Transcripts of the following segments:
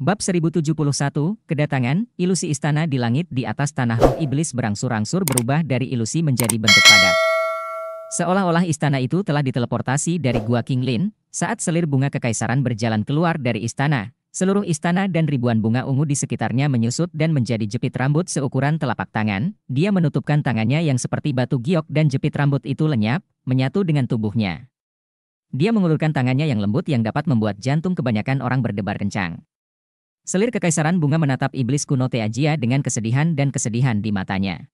Bab 1071, Kedatangan, Ilusi Istana di Langit di atas tanah roh iblis berangsur-angsur berubah dari ilusi menjadi bentuk padat. Seolah-olah istana itu telah diteleportasi dari Gua King Lin. saat selir bunga kekaisaran berjalan keluar dari istana. Seluruh istana dan ribuan bunga ungu di sekitarnya menyusut dan menjadi jepit rambut seukuran telapak tangan. Dia menutupkan tangannya yang seperti batu giok dan jepit rambut itu lenyap, menyatu dengan tubuhnya. Dia mengulurkan tangannya yang lembut yang dapat membuat jantung kebanyakan orang berdebar kencang. Selir kekaisaran bunga menatap iblis kuno Teajia dengan kesedihan dan kesedihan di matanya.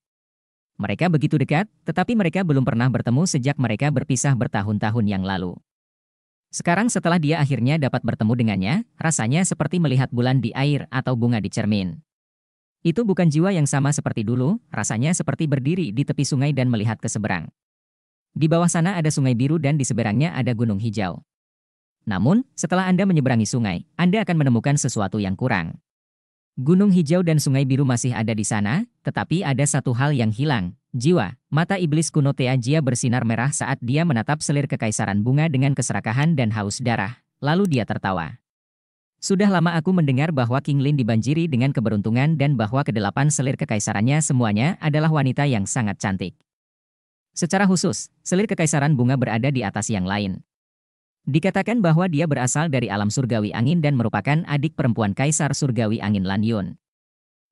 Mereka begitu dekat, tetapi mereka belum pernah bertemu sejak mereka berpisah bertahun-tahun yang lalu. Sekarang setelah dia akhirnya dapat bertemu dengannya, rasanya seperti melihat bulan di air atau bunga di cermin. Itu bukan jiwa yang sama seperti dulu, rasanya seperti berdiri di tepi sungai dan melihat ke seberang. Di bawah sana ada sungai biru dan di seberangnya ada gunung hijau. Namun, setelah Anda menyeberangi sungai, Anda akan menemukan sesuatu yang kurang. Gunung hijau dan sungai biru masih ada di sana, tetapi ada satu hal yang hilang. Jiwa, mata iblis kuno Teajia bersinar merah saat dia menatap selir kekaisaran bunga dengan keserakahan dan haus darah. Lalu dia tertawa. Sudah lama aku mendengar bahwa King Lin dibanjiri dengan keberuntungan dan bahwa kedelapan selir kekaisarannya semuanya adalah wanita yang sangat cantik. Secara khusus, selir kekaisaran bunga berada di atas yang lain. Dikatakan bahwa dia berasal dari alam surgawi angin dan merupakan adik perempuan kaisar surgawi angin Lanyun.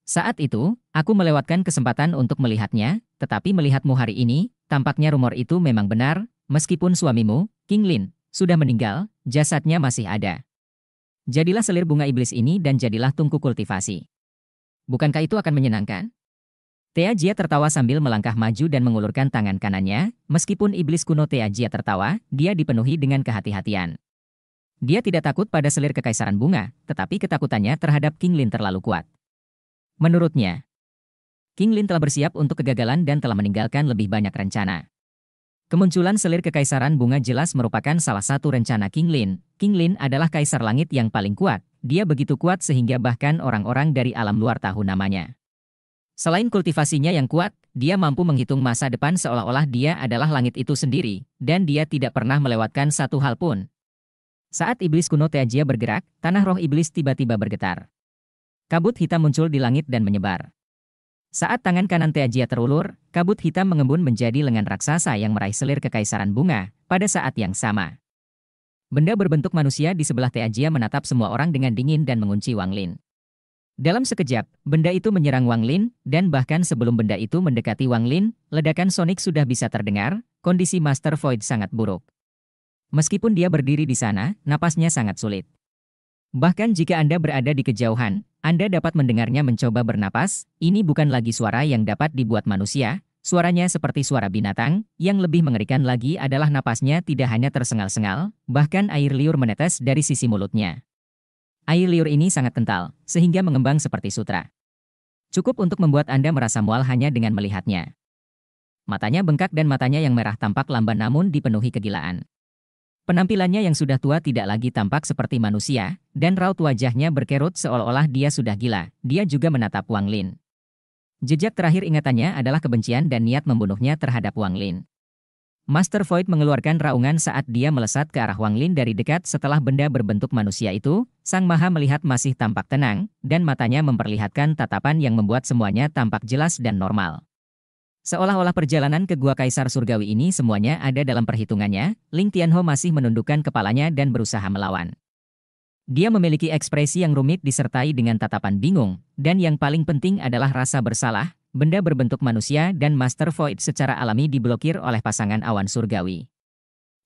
Saat itu, aku melewatkan kesempatan untuk melihatnya, tetapi melihatmu hari ini, tampaknya rumor itu memang benar, meskipun suamimu, King Lin, sudah meninggal, jasadnya masih ada. Jadilah selir bunga iblis ini dan jadilah tungku kultivasi. Bukankah itu akan menyenangkan? Tea Jia tertawa sambil melangkah maju dan mengulurkan tangan kanannya, meskipun iblis kuno Tea Jia tertawa, dia dipenuhi dengan kehati-hatian. Dia tidak takut pada selir kekaisaran bunga, tetapi ketakutannya terhadap King Lin terlalu kuat. Menurutnya, King Lin telah bersiap untuk kegagalan dan telah meninggalkan lebih banyak rencana. Kemunculan selir kekaisaran bunga jelas merupakan salah satu rencana King Lin. King Lin adalah kaisar langit yang paling kuat, dia begitu kuat sehingga bahkan orang-orang dari alam luar tahu namanya. Selain kultivasinya yang kuat, dia mampu menghitung masa depan seolah-olah dia adalah langit itu sendiri, dan dia tidak pernah melewatkan satu hal pun. Saat iblis kuno Teajia bergerak, tanah roh iblis tiba-tiba bergetar. Kabut hitam muncul di langit dan menyebar. Saat tangan kanan Teajia terulur, kabut hitam mengembun menjadi lengan raksasa yang meraih selir kekaisaran bunga, pada saat yang sama. Benda berbentuk manusia di sebelah Teajia menatap semua orang dengan dingin dan mengunci Wang Lin. Dalam sekejap, benda itu menyerang Wang Lin, dan bahkan sebelum benda itu mendekati Wang Lin, ledakan sonik sudah bisa terdengar, kondisi Master Void sangat buruk. Meskipun dia berdiri di sana, napasnya sangat sulit. Bahkan jika Anda berada di kejauhan, Anda dapat mendengarnya mencoba bernapas, ini bukan lagi suara yang dapat dibuat manusia, suaranya seperti suara binatang, yang lebih mengerikan lagi adalah napasnya tidak hanya tersengal-sengal, bahkan air liur menetes dari sisi mulutnya. Air liur ini sangat kental, sehingga mengembang seperti sutra. Cukup untuk membuat Anda merasa mual hanya dengan melihatnya. Matanya bengkak dan matanya yang merah tampak lamban namun dipenuhi kegilaan. Penampilannya yang sudah tua tidak lagi tampak seperti manusia, dan raut wajahnya berkerut seolah-olah dia sudah gila. Dia juga menatap Wang Lin. Jejak terakhir ingatannya adalah kebencian dan niat membunuhnya terhadap Wang Lin. Master Void mengeluarkan raungan saat dia melesat ke arah Wang Lin dari dekat setelah benda berbentuk manusia itu, Sang Maha melihat masih tampak tenang, dan matanya memperlihatkan tatapan yang membuat semuanya tampak jelas dan normal. Seolah-olah perjalanan ke Gua Kaisar Surgawi ini semuanya ada dalam perhitungannya, Ling Tianho masih menundukkan kepalanya dan berusaha melawan. Dia memiliki ekspresi yang rumit disertai dengan tatapan bingung, dan yang paling penting adalah rasa bersalah, benda berbentuk manusia dan Master Void secara alami diblokir oleh pasangan awan surgawi.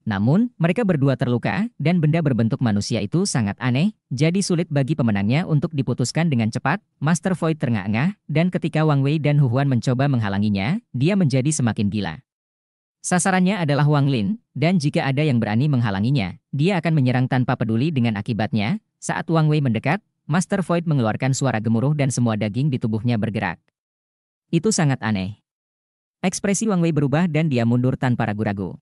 Namun, mereka berdua terluka, dan benda berbentuk manusia itu sangat aneh, jadi sulit bagi pemenangnya untuk diputuskan dengan cepat. Master Void terengah-engah, dan ketika Wang Wei dan Hu Huan mencoba menghalanginya, dia menjadi semakin gila. Sasarannya adalah Wang Lin, dan jika ada yang berani menghalanginya, dia akan menyerang tanpa peduli dengan akibatnya. Saat Wang Wei mendekat, Master Void mengeluarkan suara gemuruh dan semua daging di tubuhnya bergerak. Itu sangat aneh. Ekspresi Wang Wei berubah dan dia mundur tanpa ragu-ragu.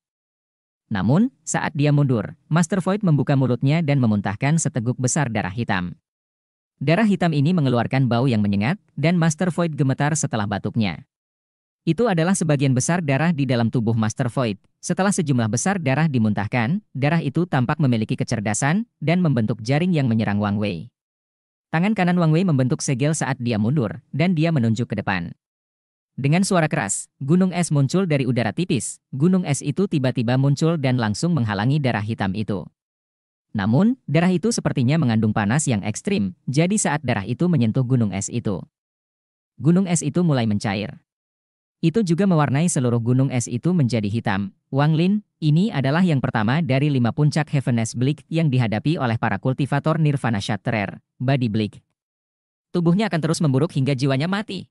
Namun, saat dia mundur, Master Void membuka mulutnya dan memuntahkan seteguk besar darah hitam. Darah hitam ini mengeluarkan bau yang menyengat, dan Master Void gemetar setelah batuknya. Itu adalah sebagian besar darah di dalam tubuh Master Void. Setelah sejumlah besar darah dimuntahkan, darah itu tampak memiliki kecerdasan dan membentuk jaring yang menyerang Wang Wei. Tangan kanan Wang Wei membentuk segel saat dia mundur, dan dia menunjuk ke depan. Dengan suara keras, gunung es muncul dari udara tipis. Gunung es itu tiba-tiba muncul dan langsung menghalangi darah hitam itu. Namun, darah itu sepertinya mengandung panas yang ekstrim, jadi saat darah itu menyentuh gunung es itu. Gunung es itu mulai mencair. Itu juga mewarnai seluruh gunung es itu menjadi hitam. Wang Lin, ini adalah yang pertama dari lima puncak Heaven's Bleak yang dihadapi oleh para kultivator Nirvana Shatterer, Body Bleak. Tubuhnya akan terus memburuk hingga jiwanya mati.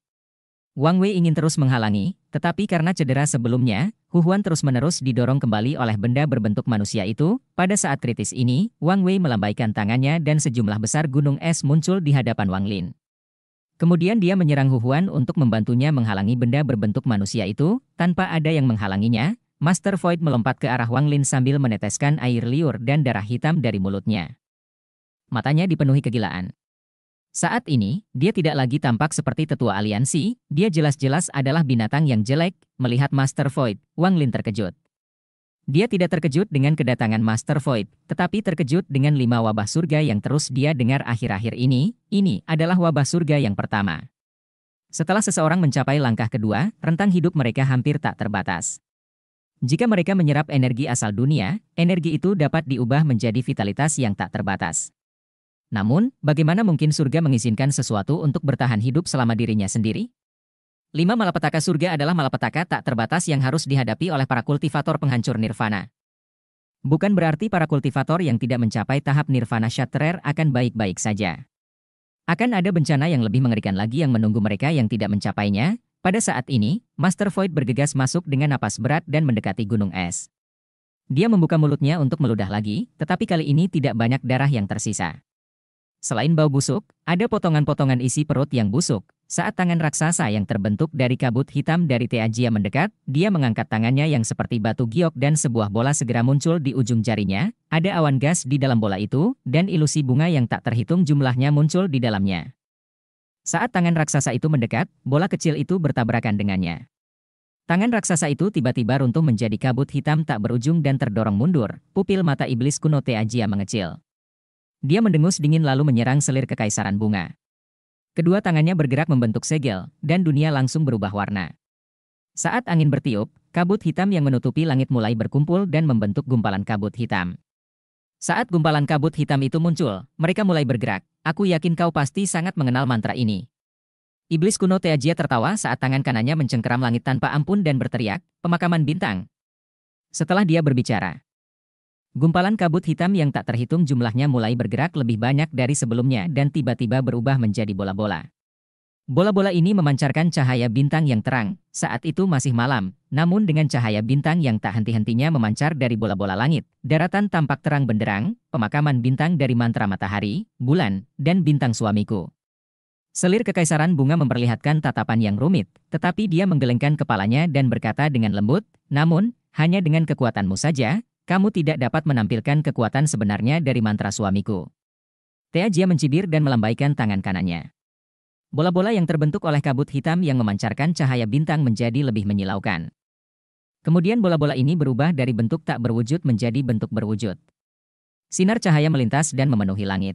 Wang Wei ingin terus menghalangi, tetapi karena cedera sebelumnya, Hu Huan terus-menerus didorong kembali oleh benda berbentuk manusia itu. Pada saat kritis ini, Wang Wei melambaikan tangannya dan sejumlah besar gunung es muncul di hadapan Wang Lin. Kemudian dia menyerang Hu Huan untuk membantunya menghalangi benda berbentuk manusia itu, tanpa ada yang menghalanginya. Master Void melompat ke arah Wang Lin sambil meneteskan air liur dan darah hitam dari mulutnya. Matanya dipenuhi kegilaan. Saat ini, dia tidak lagi tampak seperti tetua aliansi, dia jelas-jelas adalah binatang yang jelek, melihat Master Void, Wang Lin terkejut. Dia tidak terkejut dengan kedatangan Master Void, tetapi terkejut dengan lima wabah surga yang terus dia dengar akhir-akhir ini, ini adalah wabah surga yang pertama. Setelah seseorang mencapai langkah kedua, rentang hidup mereka hampir tak terbatas. Jika mereka menyerap energi asal dunia, energi itu dapat diubah menjadi vitalitas yang tak terbatas. Namun, bagaimana mungkin surga mengizinkan sesuatu untuk bertahan hidup selama dirinya sendiri? Lima malapetaka surga adalah malapetaka tak terbatas yang harus dihadapi oleh para kultivator penghancur nirvana. Bukan berarti para kultivator yang tidak mencapai tahap nirvana shatterer akan baik-baik saja. Akan ada bencana yang lebih mengerikan lagi yang menunggu mereka yang tidak mencapainya. Pada saat ini, Master Void bergegas masuk dengan napas berat dan mendekati gunung es. Dia membuka mulutnya untuk meludah lagi, tetapi kali ini tidak banyak darah yang tersisa. Selain bau busuk, ada potongan-potongan isi perut yang busuk. Saat tangan raksasa yang terbentuk dari kabut hitam dari Teajia mendekat, dia mengangkat tangannya yang seperti batu giok dan sebuah bola segera muncul di ujung jarinya. Ada awan gas di dalam bola itu, dan ilusi bunga yang tak terhitung jumlahnya muncul di dalamnya. Saat tangan raksasa itu mendekat, bola kecil itu bertabrakan dengannya. Tangan raksasa itu tiba-tiba runtuh menjadi kabut hitam tak berujung dan terdorong mundur. Pupil mata iblis kuno Teajia mengecil. Dia mendengus dingin lalu menyerang selir kekaisaran bunga. Kedua tangannya bergerak membentuk segel, dan dunia langsung berubah warna. Saat angin bertiup, kabut hitam yang menutupi langit mulai berkumpul dan membentuk gumpalan kabut hitam. Saat gumpalan kabut hitam itu muncul, mereka mulai bergerak. Aku yakin kau pasti sangat mengenal mantra ini. Iblis kuno Teajia tertawa saat tangan kanannya mencengkeram langit tanpa ampun dan berteriak, pemakaman bintang. Setelah dia berbicara, Gumpalan kabut hitam yang tak terhitung jumlahnya mulai bergerak lebih banyak dari sebelumnya dan tiba-tiba berubah menjadi bola-bola. Bola-bola ini memancarkan cahaya bintang yang terang, saat itu masih malam, namun dengan cahaya bintang yang tak henti-hentinya memancar dari bola-bola langit, daratan tampak terang benderang, pemakaman bintang dari mantra matahari, bulan, dan bintang suamiku. Selir kekaisaran bunga memperlihatkan tatapan yang rumit, tetapi dia menggelengkan kepalanya dan berkata dengan lembut, namun, hanya dengan kekuatanmu saja, kamu tidak dapat menampilkan kekuatan sebenarnya dari mantra suamiku. Teajia mencibir dan melambaikan tangan kanannya. Bola-bola yang terbentuk oleh kabut hitam yang memancarkan cahaya bintang menjadi lebih menyilaukan. Kemudian bola-bola ini berubah dari bentuk tak berwujud menjadi bentuk berwujud. Sinar cahaya melintas dan memenuhi langit.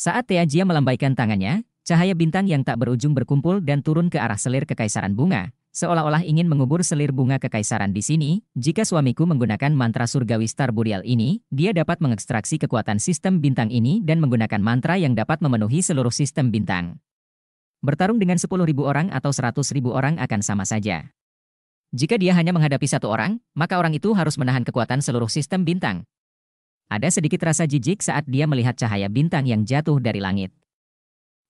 Saat Teajia melambaikan tangannya, cahaya bintang yang tak berujung berkumpul dan turun ke arah selir kekaisaran bunga, seolah-olah ingin mengubur selir bunga kekaisaran di sini, jika suamiku menggunakan mantra surgawi star burial ini, dia dapat mengekstraksi kekuatan sistem bintang ini dan menggunakan mantra yang dapat memenuhi seluruh sistem bintang. Bertarung dengan 10.000 orang atau 100.000 orang akan sama saja. Jika dia hanya menghadapi satu orang, maka orang itu harus menahan kekuatan seluruh sistem bintang. Ada sedikit rasa jijik saat dia melihat cahaya bintang yang jatuh dari langit.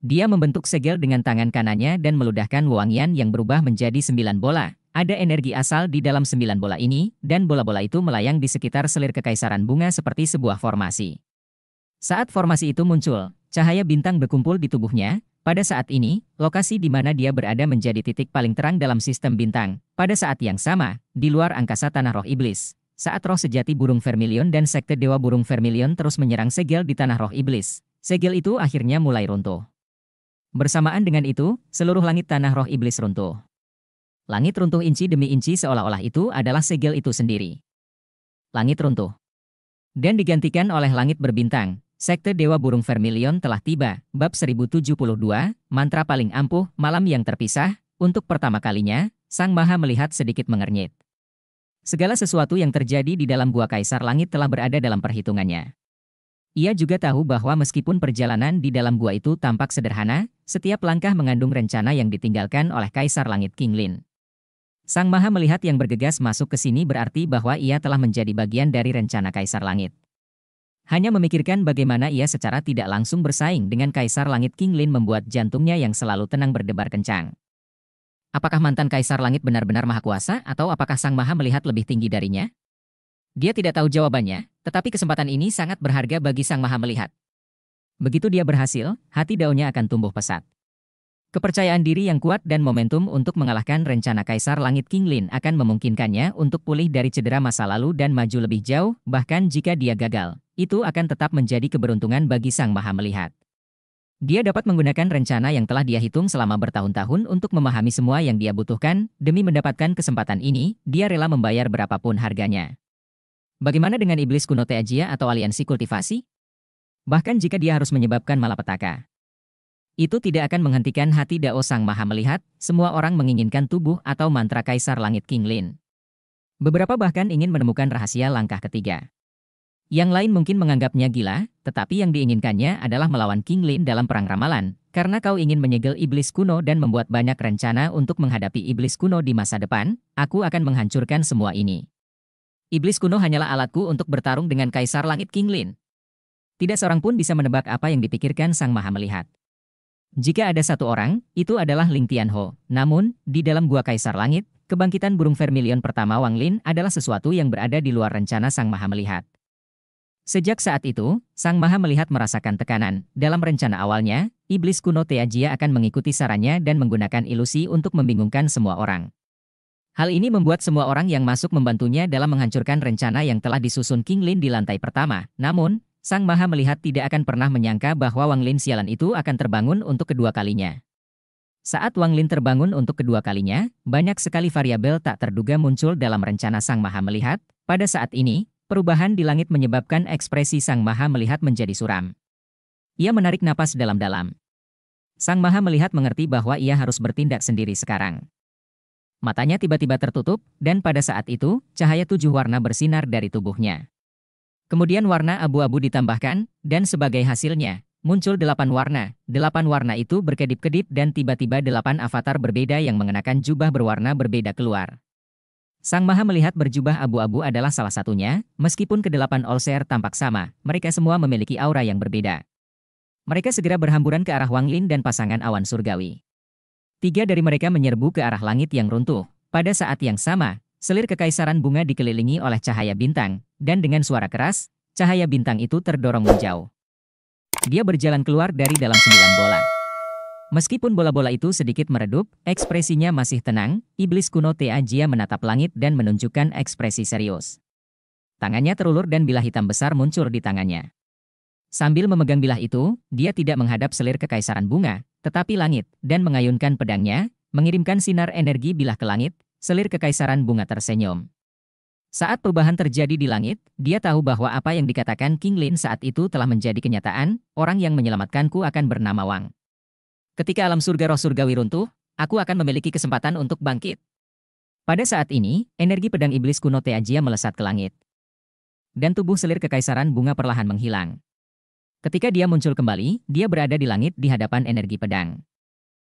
Dia membentuk segel dengan tangan kanannya dan meludahkan Wangian yang berubah menjadi sembilan bola. Ada energi asal di dalam sembilan bola ini, dan bola-bola itu melayang di sekitar selir kekaisaran bunga seperti sebuah formasi. Saat formasi itu muncul, cahaya bintang berkumpul di tubuhnya. Pada saat ini, lokasi di mana dia berada menjadi titik paling terang dalam sistem bintang. Pada saat yang sama, di luar angkasa tanah roh iblis, saat roh sejati burung vermilion dan sekte dewa burung vermilion terus menyerang segel di tanah roh iblis, segel itu akhirnya mulai runtuh. Bersamaan dengan itu, seluruh langit tanah roh iblis runtuh. Langit runtuh inci demi inci seolah-olah itu adalah segel itu sendiri. Langit runtuh. Dan digantikan oleh langit berbintang, sekte Dewa Burung Vermilion telah tiba, bab 1072, mantra paling ampuh, malam yang terpisah, untuk pertama kalinya, Sang Maha melihat sedikit mengernyit. Segala sesuatu yang terjadi di dalam gua kaisar langit telah berada dalam perhitungannya. Ia juga tahu bahwa meskipun perjalanan di dalam gua itu tampak sederhana, setiap langkah mengandung rencana yang ditinggalkan oleh Kaisar Langit King Lin. Sang Maha melihat yang bergegas masuk ke sini berarti bahwa ia telah menjadi bagian dari rencana Kaisar Langit. Hanya memikirkan bagaimana ia secara tidak langsung bersaing dengan Kaisar Langit King Lin membuat jantungnya yang selalu tenang berdebar kencang. Apakah mantan Kaisar Langit benar-benar maha kuasa atau apakah Sang Maha melihat lebih tinggi darinya? Dia tidak tahu jawabannya, tetapi kesempatan ini sangat berharga bagi Sang Maha Melihat. Begitu dia berhasil, hati daunnya akan tumbuh pesat. Kepercayaan diri yang kuat dan momentum untuk mengalahkan rencana Kaisar Langit King Lin akan memungkinkannya untuk pulih dari cedera masa lalu dan maju lebih jauh, bahkan jika dia gagal. Itu akan tetap menjadi keberuntungan bagi Sang Maha Melihat. Dia dapat menggunakan rencana yang telah dia hitung selama bertahun-tahun untuk memahami semua yang dia butuhkan. Demi mendapatkan kesempatan ini, dia rela membayar berapapun harganya. Bagaimana dengan iblis kuno Teajia atau aliansi kultivasi? Bahkan jika dia harus menyebabkan malapetaka. Itu tidak akan menghentikan hati Dao Sang Maha melihat, semua orang menginginkan tubuh atau mantra Kaisar Langit King Lin. Beberapa bahkan ingin menemukan rahasia langkah ketiga. Yang lain mungkin menganggapnya gila, tetapi yang diinginkannya adalah melawan King Lin dalam perang ramalan, karena kau ingin menyegel iblis kuno dan membuat banyak rencana untuk menghadapi iblis kuno di masa depan, aku akan menghancurkan semua ini. Iblis kuno hanyalah alatku untuk bertarung dengan Kaisar Langit King Lin. Tidak seorang pun bisa menebak apa yang dipikirkan Sang Maha Melihat. Jika ada satu orang, itu adalah Ling Tianho. Namun, di dalam gua Kaisar Langit, kebangkitan burung vermilion pertama Wang Lin adalah sesuatu yang berada di luar rencana Sang Maha Melihat. Sejak saat itu, Sang Maha Melihat merasakan tekanan. Dalam rencana awalnya, iblis kuno Teajia akan mengikuti sarannya dan menggunakan ilusi untuk membingungkan semua orang. Hal ini membuat semua orang yang masuk membantunya dalam menghancurkan rencana yang telah disusun King Lin di lantai pertama. Namun, Sang Maha melihat tidak akan pernah menyangka bahwa Wang Lin sialan itu akan terbangun untuk kedua kalinya. Saat Wang Lin terbangun untuk kedua kalinya, banyak sekali variabel tak terduga muncul dalam rencana Sang Maha melihat. Pada saat ini, perubahan di langit menyebabkan ekspresi Sang Maha melihat menjadi suram. Ia menarik napas dalam-dalam. Sang Maha melihat mengerti bahwa ia harus bertindak sendiri sekarang. Matanya tiba-tiba tertutup, dan pada saat itu, cahaya tujuh warna bersinar dari tubuhnya. Kemudian warna abu-abu ditambahkan, dan sebagai hasilnya, muncul delapan warna. Delapan warna itu berkedip-kedip dan tiba-tiba delapan avatar berbeda yang mengenakan jubah berwarna berbeda keluar. Sang Maha melihat berjubah abu-abu adalah salah satunya, meskipun kedelapan Olser tampak sama, mereka semua memiliki aura yang berbeda. Mereka segera berhamburan ke arah Wang Lin dan pasangan awan surgawi. Tiga dari mereka menyerbu ke arah langit yang runtuh. Pada saat yang sama, selir kekaisaran bunga dikelilingi oleh cahaya bintang, dan dengan suara keras, cahaya bintang itu terdorong menjauh. Dia berjalan keluar dari dalam sembilan bola. Meskipun bola-bola itu sedikit meredup, ekspresinya masih tenang, iblis kuno Teajia menatap langit dan menunjukkan ekspresi serius. Tangannya terulur dan bilah hitam besar muncul di tangannya. Sambil memegang bilah itu, dia tidak menghadap selir kekaisaran bunga, tetapi langit, dan mengayunkan pedangnya, mengirimkan sinar energi bilah ke langit, selir kekaisaran bunga tersenyum. Saat perubahan terjadi di langit, dia tahu bahwa apa yang dikatakan King Lin saat itu telah menjadi kenyataan, orang yang menyelamatkanku akan bernama Wang. Ketika alam surga roh surgawi runtuh, aku akan memiliki kesempatan untuk bangkit. Pada saat ini, energi pedang iblis kuno Teajia melesat ke langit. Dan tubuh selir kekaisaran bunga perlahan menghilang. Ketika dia muncul kembali, dia berada di langit di hadapan energi pedang.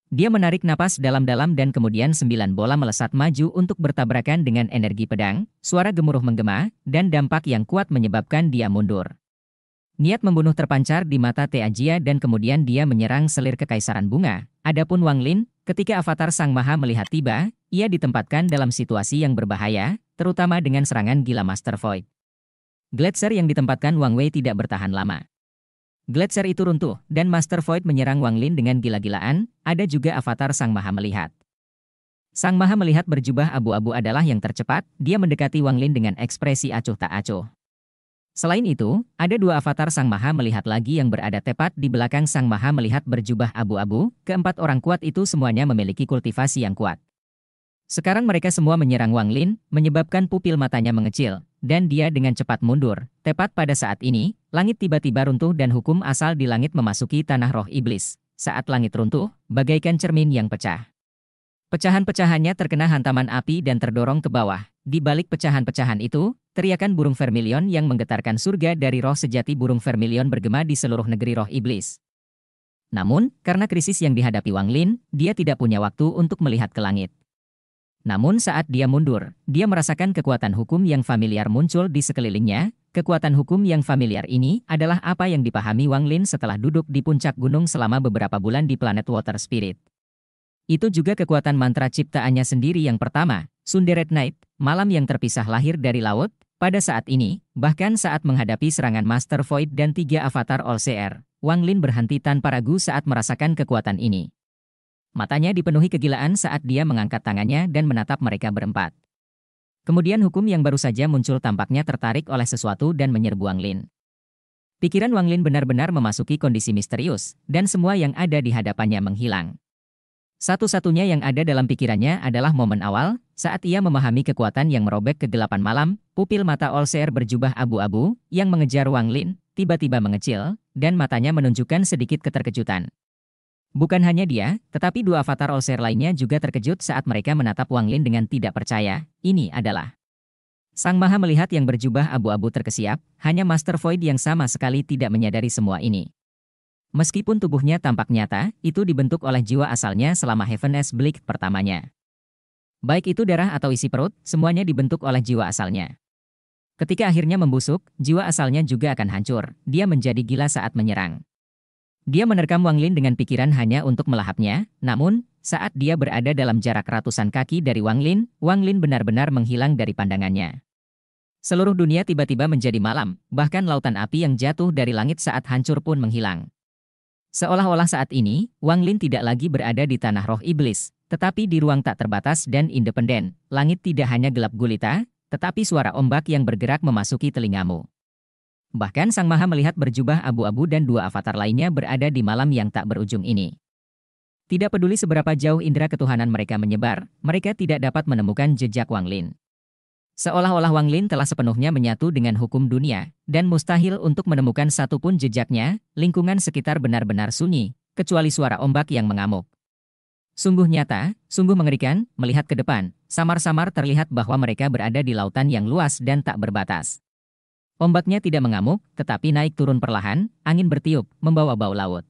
Dia menarik napas dalam-dalam dan kemudian sembilan bola melesat maju untuk bertabrakan dengan energi pedang, suara gemuruh menggema, dan dampak yang kuat menyebabkan dia mundur. Niat membunuh terpancar di mata Teajia dan kemudian dia menyerang selir kekaisaran bunga. Adapun Wang Lin, ketika avatar Sang Maha melihat tiba, ia ditempatkan dalam situasi yang berbahaya, terutama dengan serangan gila Master Void. Gletser yang ditempatkan Wang Wei tidak bertahan lama. Gletser itu runtuh, dan Master Void menyerang Wang Lin dengan gila-gilaan, ada juga avatar Sang Maha Melihat. Sang Maha Melihat berjubah abu-abu adalah yang tercepat, dia mendekati Wang Lin dengan ekspresi acuh tak acuh. Selain itu, ada dua avatar Sang Maha Melihat lagi yang berada tepat di belakang Sang Maha Melihat berjubah abu-abu, keempat orang kuat itu semuanya memiliki kultivasi yang kuat. Sekarang mereka semua menyerang Wang Lin, menyebabkan pupil matanya mengecil, dan dia dengan cepat mundur. Tepat pada saat ini, langit tiba-tiba runtuh dan hukum asal di langit memasuki tanah roh iblis. Saat langit runtuh, bagaikan cermin yang pecah. Pecahan-pecahannya terkena hantaman api dan terdorong ke bawah. Di balik pecahan-pecahan itu, teriakan burung vermilion yang menggetarkan surga dari roh sejati burung vermilion bergema di seluruh negeri roh iblis. Namun, karena krisis yang dihadapi Wang Lin, dia tidak punya waktu untuk melihat ke langit. Namun saat dia mundur, dia merasakan kekuatan hukum yang familiar muncul di sekelilingnya. Kekuatan hukum yang familiar ini adalah apa yang dipahami Wang Lin setelah duduk di puncak gunung selama beberapa bulan di planet Water Spirit. Itu juga kekuatan mantra ciptaannya sendiri yang pertama, Sunderet Night, malam yang terpisah lahir dari laut, pada saat ini, bahkan saat menghadapi serangan Master Void dan tiga avatar All CR, Wang Lin berhenti tanpa ragu saat merasakan kekuatan ini. Matanya dipenuhi kegilaan saat dia mengangkat tangannya dan menatap mereka berempat. Kemudian hukum yang baru saja muncul tampaknya tertarik oleh sesuatu dan menyerbu Wang Lin. Pikiran Wang Lin benar-benar memasuki kondisi misterius, dan semua yang ada di hadapannya menghilang. Satu-satunya yang ada dalam pikirannya adalah momen awal, saat ia memahami kekuatan yang merobek kegelapan malam, pupil mata Olser berjubah abu-abu, yang mengejar Wang Lin, tiba-tiba mengecil, dan matanya menunjukkan sedikit keterkejutan. Bukan hanya dia, tetapi dua avatar Olser lainnya juga terkejut saat mereka menatap Wang Lin dengan tidak percaya, ini adalah. Sang Maha melihat yang berjubah abu-abu terkesiap, hanya Master Void yang sama sekali tidak menyadari semua ini. Meskipun tubuhnya tampak nyata, itu dibentuk oleh jiwa asalnya selama Heaven's S Bleak pertamanya. Baik itu darah atau isi perut, semuanya dibentuk oleh jiwa asalnya. Ketika akhirnya membusuk, jiwa asalnya juga akan hancur, dia menjadi gila saat menyerang. Dia menerkam Wang Lin dengan pikiran hanya untuk melahapnya, namun, saat dia berada dalam jarak ratusan kaki dari Wang Lin, Wang Lin benar-benar menghilang dari pandangannya. Seluruh dunia tiba-tiba menjadi malam, bahkan lautan api yang jatuh dari langit saat hancur pun menghilang. Seolah-olah saat ini, Wang Lin tidak lagi berada di tanah roh iblis, tetapi di ruang tak terbatas dan independen, langit tidak hanya gelap gulita, tetapi suara ombak yang bergerak memasuki telingamu. Bahkan Sang Maha melihat berjubah abu-abu dan dua avatar lainnya berada di malam yang tak berujung ini. Tidak peduli seberapa jauh indera ketuhanan mereka menyebar, mereka tidak dapat menemukan jejak Wang Lin. Seolah-olah Wang Lin telah sepenuhnya menyatu dengan hukum dunia, dan mustahil untuk menemukan satu pun jejaknya, lingkungan sekitar benar-benar sunyi, kecuali suara ombak yang mengamuk. Sungguh nyata, sungguh mengerikan, melihat ke depan, samar-samar terlihat bahwa mereka berada di lautan yang luas dan tak berbatas. Ombaknya tidak mengamuk, tetapi naik turun perlahan, angin bertiup, membawa bau laut.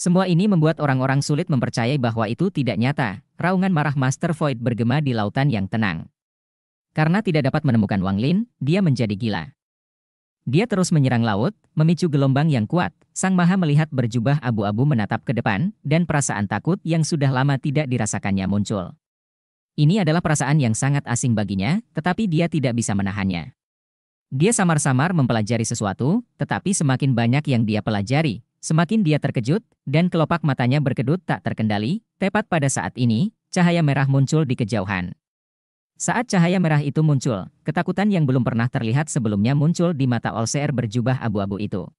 Semua ini membuat orang-orang sulit mempercayai bahwa itu tidak nyata. Raungan marah Master Void bergema di lautan yang tenang. Karena tidak dapat menemukan Wang Lin, dia menjadi gila. Dia terus menyerang laut, memicu gelombang yang kuat. Sang Maha melihat berjubah abu-abu menatap ke depan, dan perasaan takut yang sudah lama tidak dirasakannya muncul. Ini adalah perasaan yang sangat asing baginya, tetapi dia tidak bisa menahannya. Dia samar-samar mempelajari sesuatu, tetapi semakin banyak yang dia pelajari, semakin dia terkejut, dan kelopak matanya berkedut tak terkendali, tepat pada saat ini, cahaya merah muncul di kejauhan. Saat cahaya merah itu muncul, ketakutan yang belum pernah terlihat sebelumnya muncul di mata Olser berjubah abu-abu itu.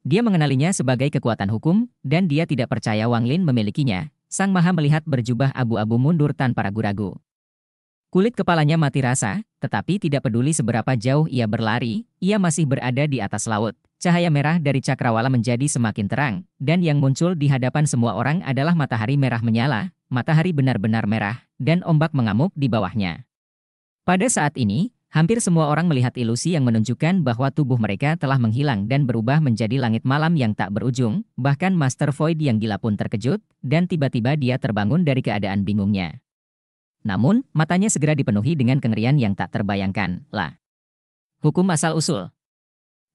Dia mengenalinya sebagai kekuatan hukum, dan dia tidak percaya Wang Lin memilikinya. Sang Maha melihat berjubah abu-abu mundur tanpa ragu-ragu. Kulit kepalanya mati rasa, tetapi tidak peduli seberapa jauh ia berlari, ia masih berada di atas laut. Cahaya merah dari cakrawala menjadi semakin terang, dan yang muncul di hadapan semua orang adalah matahari merah menyala, matahari benar-benar merah, dan ombak mengamuk di bawahnya. Pada saat ini, hampir semua orang melihat ilusi yang menunjukkan bahwa tubuh mereka telah menghilang dan berubah menjadi langit malam yang tak berujung, bahkan Master Void yang gila pun terkejut, dan tiba-tiba dia terbangun dari keadaan bingungnya. Namun, matanya segera dipenuhi dengan kengerian yang tak terbayangkan. Lah. Hukum asal-usul.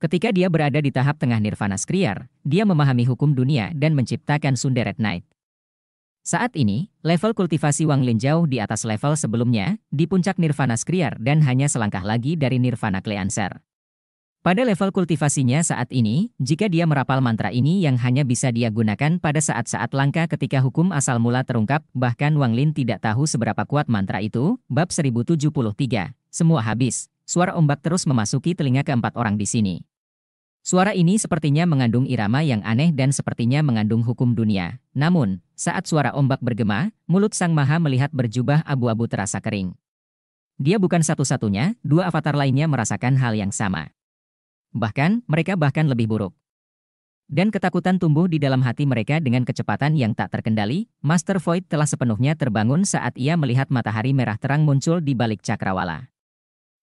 Ketika dia berada di tahap tengah nirvana skriar, dia memahami hukum dunia dan menciptakan Sunderet Knight. Saat ini, level kultivasi Wang Lin jauh di atas level sebelumnya, di puncak Nirvana Skriar dan hanya selangkah lagi dari Nirvana Cleanser. Pada level kultivasinya saat ini, jika dia merapal mantra ini yang hanya bisa dia gunakan pada saat-saat langka ketika hukum asal mula terungkap, bahkan Wang Lin tidak tahu seberapa kuat mantra itu, bab 1073, semua habis. Suara ombak terus memasuki telinga keempat orang di sini. Suara ini sepertinya mengandung irama yang aneh dan sepertinya mengandung hukum dunia. Namun, saat suara ombak bergema, mulut Sang Maha melihat berjubah abu-abu terasa kering. Dia bukan satu-satunya, dua avatar lainnya merasakan hal yang sama. Bahkan, mereka bahkan lebih buruk. Dan ketakutan tumbuh di dalam hati mereka dengan kecepatan yang tak terkendali, Master Void telah sepenuhnya terbangun saat ia melihat matahari merah terang muncul di balik cakrawala.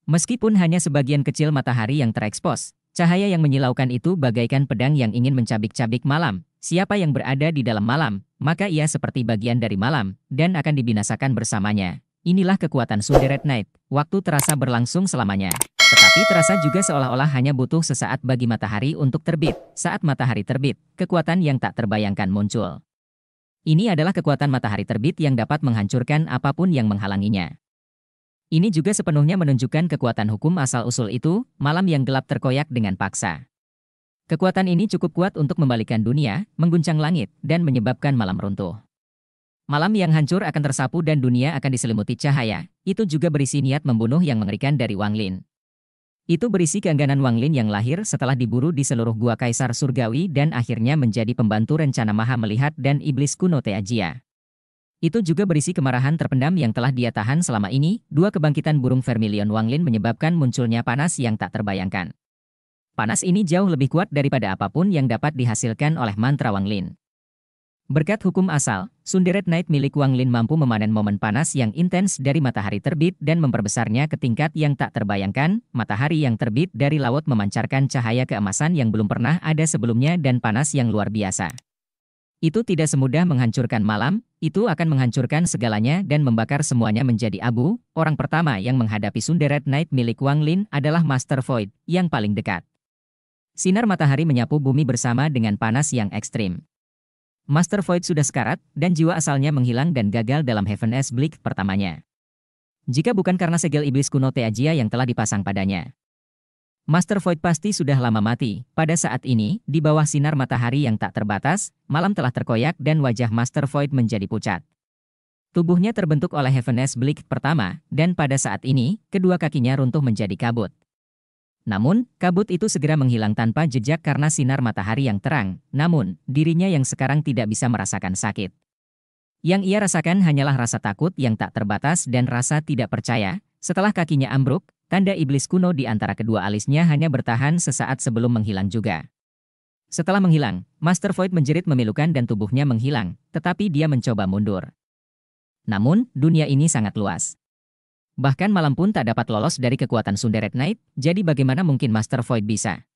Meskipun hanya sebagian kecil matahari yang terekspos, cahaya yang menyilaukan itu bagaikan pedang yang ingin mencabik-cabik malam. Siapa yang berada di dalam malam, maka ia seperti bagian dari malam, dan akan dibinasakan bersamanya. Inilah kekuatan Sunderet Night, waktu terasa berlangsung selamanya. Tetapi terasa juga seolah-olah hanya butuh sesaat bagi matahari untuk terbit. Saat matahari terbit, kekuatan yang tak terbayangkan muncul. Ini adalah kekuatan matahari terbit yang dapat menghancurkan apapun yang menghalanginya. Ini juga sepenuhnya menunjukkan kekuatan hukum asal-usul itu, malam yang gelap terkoyak dengan paksa. Kekuatan ini cukup kuat untuk membalikan dunia, mengguncang langit, dan menyebabkan malam runtuh. Malam yang hancur akan tersapu dan dunia akan diselimuti cahaya. Itu juga berisi niat membunuh yang mengerikan dari Wang Lin. Itu berisi keengganan Wang Lin yang lahir setelah diburu di seluruh gua kaisar surgawi dan akhirnya menjadi pembantu rencana maha melihat dan iblis kuno Teajia. Itu juga berisi kemarahan terpendam yang telah dia tahan selama ini, dua kebangkitan burung vermilion Wang Lin menyebabkan munculnya panas yang tak terbayangkan. Panas ini jauh lebih kuat daripada apapun yang dapat dihasilkan oleh mantra Wang Lin. Berkat hukum asal, Sunderet Night milik Wang Lin mampu memanen momen panas yang intens dari matahari terbit dan memperbesarnya ke tingkat yang tak terbayangkan. Matahari yang terbit dari laut memancarkan cahaya keemasan yang belum pernah ada sebelumnya dan panas yang luar biasa. Itu tidak semudah menghancurkan malam, itu akan menghancurkan segalanya dan membakar semuanya menjadi abu. Orang pertama yang menghadapi Sunderet Night milik Wang Lin adalah Master Void, yang paling dekat. Sinar matahari menyapu bumi bersama dengan panas yang ekstrim. Master Void sudah sekarat, dan jiwa asalnya menghilang dan gagal dalam Heaven S Bleak pertamanya. Jika bukan karena segel iblis kuno Teajia yang telah dipasang padanya. Master Void pasti sudah lama mati. Pada saat ini, di bawah sinar matahari yang tak terbatas, malam telah terkoyak dan wajah Master Void menjadi pucat. Tubuhnya terbentuk oleh Heaven S Bleak pertama, dan pada saat ini, kedua kakinya runtuh menjadi kabut. Namun, kabut itu segera menghilang tanpa jejak karena sinar matahari yang terang. Namun, dirinya yang sekarang tidak bisa merasakan sakit. Yang ia rasakan hanyalah rasa takut yang tak terbatas dan rasa tidak percaya. Setelah kakinya ambruk, tanda iblis kuno di antara kedua alisnya hanya bertahan sesaat sebelum menghilang juga. Setelah menghilang, Master Void menjerit memilukan dan tubuhnya menghilang, tetapi dia mencoba mundur. Namun, dunia ini sangat luas. Bahkan malam pun tak dapat lolos dari kekuatan Sunderet Knight, jadi bagaimana mungkin Master Void bisa?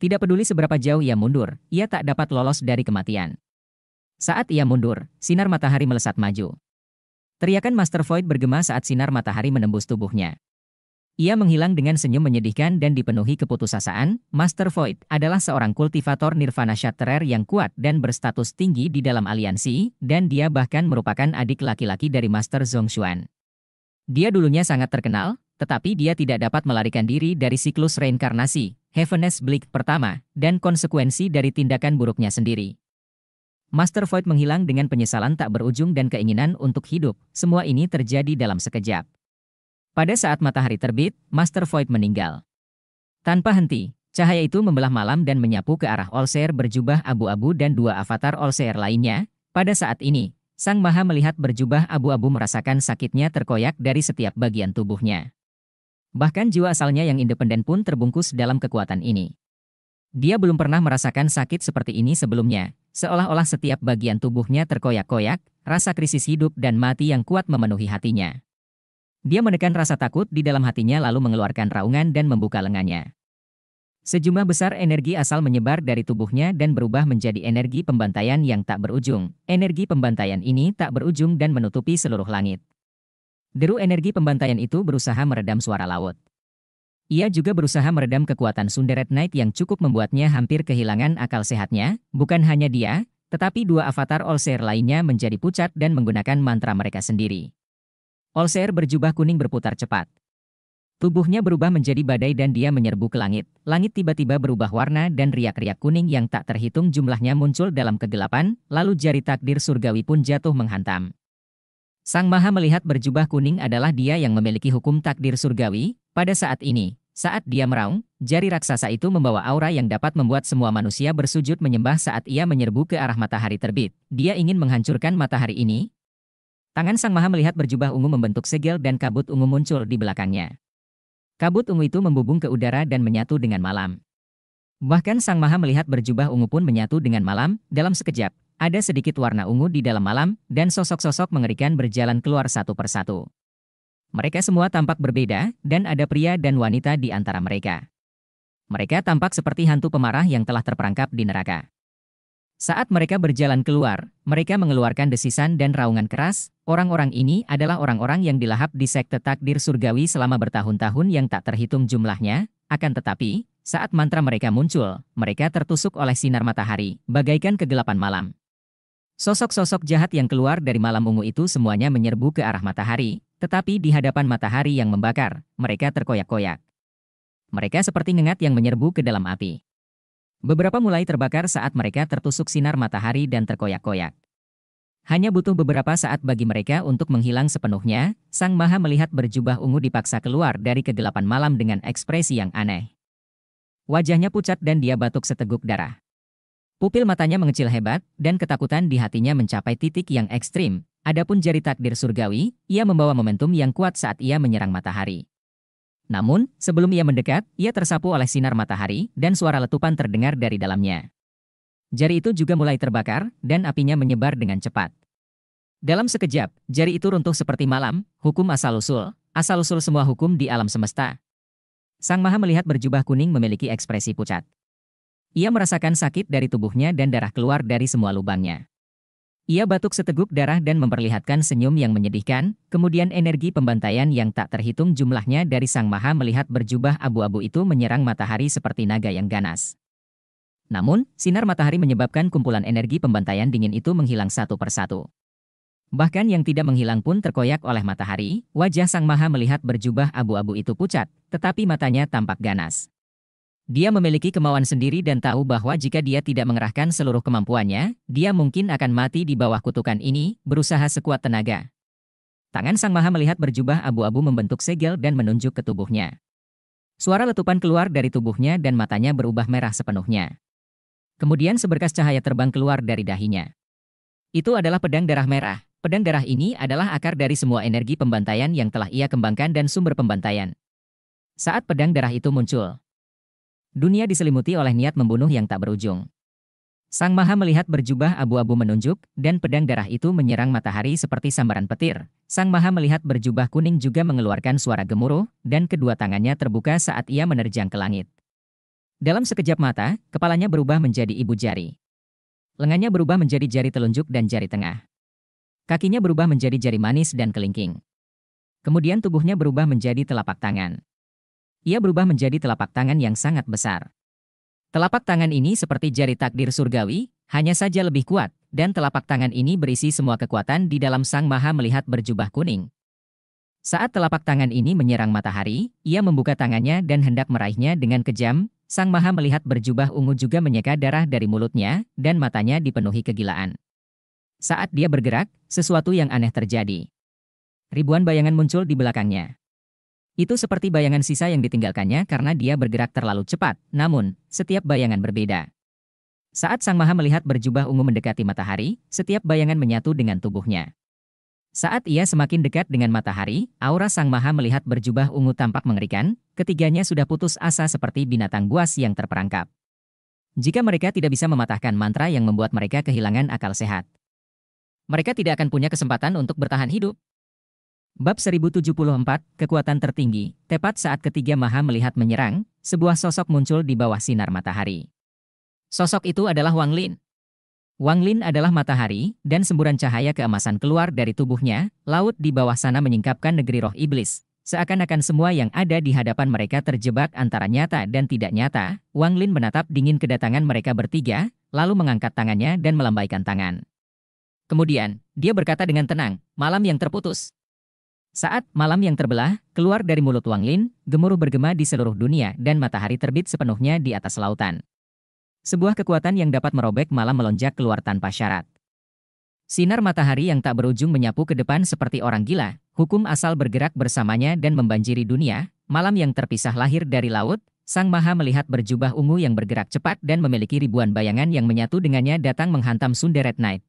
Tidak peduli seberapa jauh ia mundur, ia tak dapat lolos dari kematian. Saat ia mundur, sinar matahari melesat maju. Teriakan Master Void bergema saat sinar matahari menembus tubuhnya. Ia menghilang dengan senyum menyedihkan dan dipenuhi keputusasaan, Master Void adalah seorang kultivator Nirvana Shatterer yang kuat dan berstatus tinggi di dalam aliansi, dan dia bahkan merupakan adik laki-laki dari Master Zhongshuan. Dia dulunya sangat terkenal, tetapi dia tidak dapat melarikan diri dari siklus reinkarnasi, Heaven's Blick pertama, dan konsekuensi dari tindakan buruknya sendiri. Master Void menghilang dengan penyesalan tak berujung dan keinginan untuk hidup, semua ini terjadi dalam sekejap. Pada saat matahari terbit, Master Void meninggal. Tanpa henti, cahaya itu membelah malam dan menyapu ke arah Olser berjubah abu-abu dan dua avatar Olser lainnya, pada saat ini, Sang Maha melihat berjubah abu-abu merasakan sakitnya terkoyak dari setiap bagian tubuhnya. Bahkan jiwa asalnya yang independen pun terbungkus dalam kekuatan ini. Dia belum pernah merasakan sakit seperti ini sebelumnya, seolah-olah setiap bagian tubuhnya terkoyak-koyak, rasa krisis hidup dan mati yang kuat memenuhi hatinya. Dia menekan rasa takut di dalam hatinya lalu mengeluarkan raungan dan membuka lengannya. Sejumlah besar energi asal menyebar dari tubuhnya dan berubah menjadi energi pembantaian yang tak berujung. Energi pembantaian ini tak berujung dan menutupi seluruh langit. Deru energi pembantaian itu berusaha meredam suara laut. Ia juga berusaha meredam kekuatan Sunderet Knight yang cukup membuatnya hampir kehilangan akal sehatnya, bukan hanya dia, tetapi dua avatar Olser lainnya menjadi pucat dan menggunakan mantra mereka sendiri. Olser berjubah kuning berputar cepat. Tubuhnya berubah menjadi badai dan dia menyerbu ke langit. Langit tiba-tiba berubah warna dan riak-riak kuning yang tak terhitung jumlahnya muncul dalam kegelapan, lalu jari takdir surgawi pun jatuh menghantam. Sang Maha melihat berjubah kuning adalah dia yang memiliki hukum takdir surgawi, pada saat ini, saat dia meraung, jari raksasa itu membawa aura yang dapat membuat semua manusia bersujud menyembah saat ia menyerbu ke arah matahari terbit. Dia ingin menghancurkan matahari ini. Tangan Sang Maha melihat berjubah ungu membentuk segel dan kabut ungu muncul di belakangnya. Kabut ungu itu membubung ke udara dan menyatu dengan malam. Bahkan Sang Maha melihat berjubah ungu pun menyatu dengan malam, dalam sekejap, ada sedikit warna ungu di dalam malam, dan sosok-sosok mengerikan berjalan keluar satu persatu. Mereka semua tampak berbeda, dan ada pria dan wanita di antara mereka. Mereka tampak seperti hantu pemarah yang telah terperangkap di neraka. Saat mereka berjalan keluar, mereka mengeluarkan desisan dan raungan keras. Orang-orang ini adalah orang-orang yang dilahap di sekte takdir surgawi selama bertahun-tahun yang tak terhitung jumlahnya. Akan tetapi, saat mantra mereka muncul, mereka tertusuk oleh sinar matahari, bagaikan kegelapan malam. Sosok-sosok jahat yang keluar dari malam ungu itu semuanya menyerbu ke arah matahari, tetapi di hadapan matahari yang membakar, mereka terkoyak-koyak. Mereka seperti ngengat yang menyerbu ke dalam api. Beberapa mulai terbakar saat mereka tertusuk sinar matahari dan terkoyak-koyak. Hanya butuh beberapa saat bagi mereka untuk menghilang sepenuhnya, Sang Maha melihat berjubah ungu dipaksa keluar dari kegelapan malam dengan ekspresi yang aneh. Wajahnya pucat dan dia batuk seteguk darah. Pupil matanya mengecil hebat, dan ketakutan di hatinya mencapai titik yang ekstrim. Adapun jari takdir surgawi, ia membawa momentum yang kuat saat ia menyerang matahari. Namun, sebelum ia mendekat, ia tersapu oleh sinar matahari dan suara letupan terdengar dari dalamnya. Jari itu juga mulai terbakar dan apinya menyebar dengan cepat. Dalam sekejap, jari itu runtuh seperti malam, hukum asal-usul, asal-usul semua hukum di alam semesta. Sang Maha melihat berjubah kuning memiliki ekspresi pucat. Ia merasakan sakit dari tubuhnya dan darah keluar dari semua lubangnya. Ia batuk seteguk darah dan memperlihatkan senyum yang menyedihkan, kemudian energi pembantaian yang tak terhitung jumlahnya dari Sang Maha melihat berjubah abu-abu itu menyerang matahari seperti naga yang ganas. Namun, sinar matahari menyebabkan kumpulan energi pembantaian dingin itu menghilang satu persatu. Bahkan yang tidak menghilang pun terkoyak oleh matahari, wajah Sang Maha melihat berjubah abu-abu itu pucat, tetapi matanya tampak ganas. Dia memiliki kemauan sendiri dan tahu bahwa jika dia tidak mengerahkan seluruh kemampuannya, dia mungkin akan mati di bawah kutukan ini, berusaha sekuat tenaga. Tangan Sang Maha melihat berjubah abu-abu membentuk segel dan menunjuk ke tubuhnya. Suara letupan keluar dari tubuhnya dan matanya berubah merah sepenuhnya. Kemudian seberkas cahaya terbang keluar dari dahinya. Itu adalah pedang darah merah. Pedang darah ini adalah akar dari semua energi pembantaian yang telah ia kembangkan dan sumber pembantaian. Saat pedang darah itu muncul, Dunia diselimuti oleh niat membunuh yang tak berujung. Sang Maha melihat berjubah abu-abu menunjuk, dan pedang darah itu menyerang matahari seperti sambaran petir. Sang Maha melihat berjubah kuning juga mengeluarkan suara gemuruh, dan kedua tangannya terbuka saat ia menerjang ke langit. Dalam sekejap mata, kepalanya berubah menjadi ibu jari. Lengannya berubah menjadi jari telunjuk dan jari tengah. Kakinya berubah menjadi jari manis dan kelingking. Kemudian tubuhnya berubah menjadi telapak tangan ia berubah menjadi telapak tangan yang sangat besar. Telapak tangan ini seperti jari takdir surgawi, hanya saja lebih kuat, dan telapak tangan ini berisi semua kekuatan di dalam Sang Maha melihat berjubah kuning. Saat telapak tangan ini menyerang matahari, ia membuka tangannya dan hendak meraihnya dengan kejam, Sang Maha melihat berjubah ungu juga menyeka darah dari mulutnya, dan matanya dipenuhi kegilaan. Saat dia bergerak, sesuatu yang aneh terjadi. Ribuan bayangan muncul di belakangnya. Itu seperti bayangan sisa yang ditinggalkannya karena dia bergerak terlalu cepat, namun, setiap bayangan berbeda. Saat Sang Maha melihat berjubah ungu mendekati matahari, setiap bayangan menyatu dengan tubuhnya. Saat ia semakin dekat dengan matahari, aura Sang Maha melihat berjubah ungu tampak mengerikan, ketiganya sudah putus asa seperti binatang buas yang terperangkap. Jika mereka tidak bisa mematahkan mantra yang membuat mereka kehilangan akal sehat. Mereka tidak akan punya kesempatan untuk bertahan hidup. Bab 1074, Kekuatan Tertinggi, tepat saat ketiga maha melihat menyerang, sebuah sosok muncul di bawah sinar matahari. Sosok itu adalah Wang Lin. Wang Lin adalah matahari, dan semburan cahaya keemasan keluar dari tubuhnya, laut di bawah sana menyingkapkan negeri roh iblis. Seakan-akan semua yang ada di hadapan mereka terjebak antara nyata dan tidak nyata, Wang Lin menatap dingin kedatangan mereka bertiga, lalu mengangkat tangannya dan melambaikan tangan. Kemudian, dia berkata dengan tenang, malam yang terputus. Saat malam yang terbelah, keluar dari mulut Wang Lin, gemuruh bergema di seluruh dunia dan matahari terbit sepenuhnya di atas lautan. Sebuah kekuatan yang dapat merobek malam melonjak keluar tanpa syarat. Sinar matahari yang tak berujung menyapu ke depan seperti orang gila, hukum asal bergerak bersamanya dan membanjiri dunia, malam yang terpisah lahir dari laut, Sang Maha melihat berjubah ungu yang bergerak cepat dan memiliki ribuan bayangan yang menyatu dengannya datang menghantam Sunderet Night.